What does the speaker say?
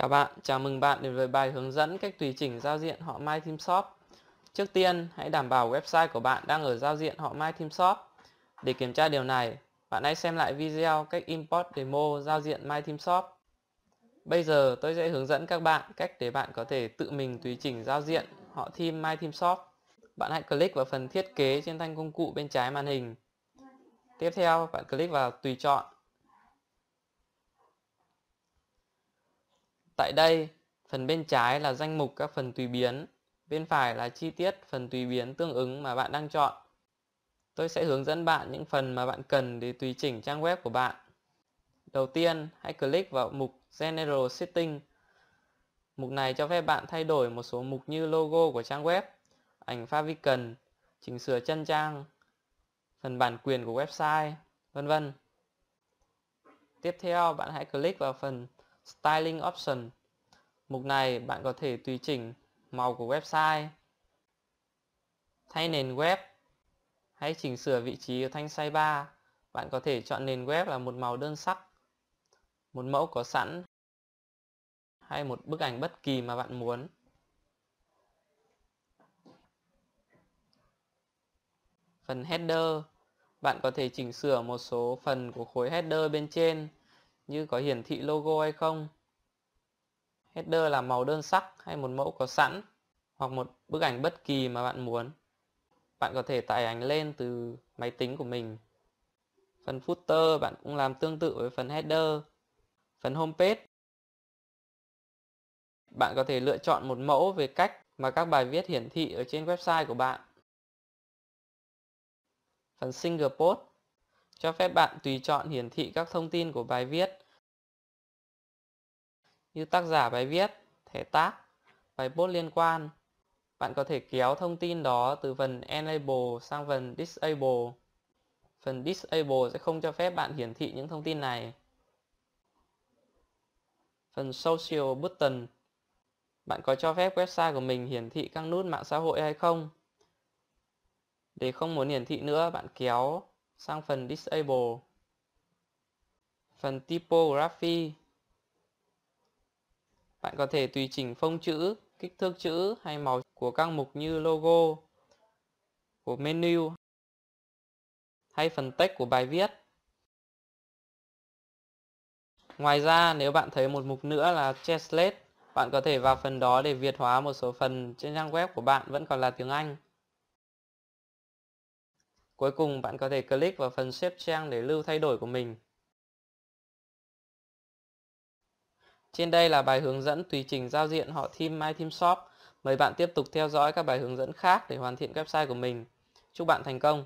Chào bạn, chào mừng bạn đến với bài hướng dẫn cách tùy chỉnh giao diện họ My Theme Shop. Trước tiên, hãy đảm bảo website của bạn đang ở giao diện họ My Theme Shop. Để kiểm tra điều này, bạn hãy xem lại video cách import demo giao diện My Theme Shop. Bây giờ tôi sẽ hướng dẫn các bạn cách để bạn có thể tự mình tùy chỉnh giao diện họ theme My Theme Shop. Bạn hãy click vào phần thiết kế trên thanh công cụ bên trái màn hình. Tiếp theo, bạn click vào tùy chọn Tại đây, phần bên trái là danh mục các phần tùy biến, bên phải là chi tiết phần tùy biến tương ứng mà bạn đang chọn. Tôi sẽ hướng dẫn bạn những phần mà bạn cần để tùy chỉnh trang web của bạn. Đầu tiên, hãy click vào mục General Setting. Mục này cho phép bạn thay đổi một số mục như logo của trang web, ảnh favicon chỉnh sửa chân trang, phần bản quyền của website, vân vân. Tiếp theo, bạn hãy click vào phần Styling Option. Mục này bạn có thể tùy chỉnh màu của website, thay nền web hay chỉnh sửa vị trí ở thanh sidebar. Bạn có thể chọn nền web là một màu đơn sắc, một mẫu có sẵn hay một bức ảnh bất kỳ mà bạn muốn. Phần header, bạn có thể chỉnh sửa một số phần của khối header bên trên như có hiển thị logo hay không. Header là màu đơn sắc hay một mẫu có sẵn hoặc một bức ảnh bất kỳ mà bạn muốn. Bạn có thể tải ảnh lên từ máy tính của mình. Phần footer bạn cũng làm tương tự với phần header. Phần homepage bạn có thể lựa chọn một mẫu về cách mà các bài viết hiển thị ở trên website của bạn. Phần single post cho phép bạn tùy chọn hiển thị các thông tin của bài viết như tác giả bài viết, thẻ tác, bài post liên quan. Bạn có thể kéo thông tin đó từ phần Enable sang phần Disable. Phần Disable sẽ không cho phép bạn hiển thị những thông tin này. Phần Social Button Bạn có cho phép website của mình hiển thị các nút mạng xã hội hay không? Để không muốn hiển thị nữa, bạn kéo sang phần Disable, phần Typography. Bạn có thể tùy chỉnh phông chữ, kích thước chữ hay màu của các mục như logo, của menu hay phần text của bài viết. Ngoài ra, nếu bạn thấy một mục nữa là Translate, bạn có thể vào phần đó để việt hóa một số phần trên trang web của bạn vẫn còn là tiếng Anh. Cuối cùng bạn có thể click vào phần xếp trang để lưu thay đổi của mình. Trên đây là bài hướng dẫn tùy chỉnh giao diện họ team My Team Shop. Mời bạn tiếp tục theo dõi các bài hướng dẫn khác để hoàn thiện website của mình. Chúc bạn thành công!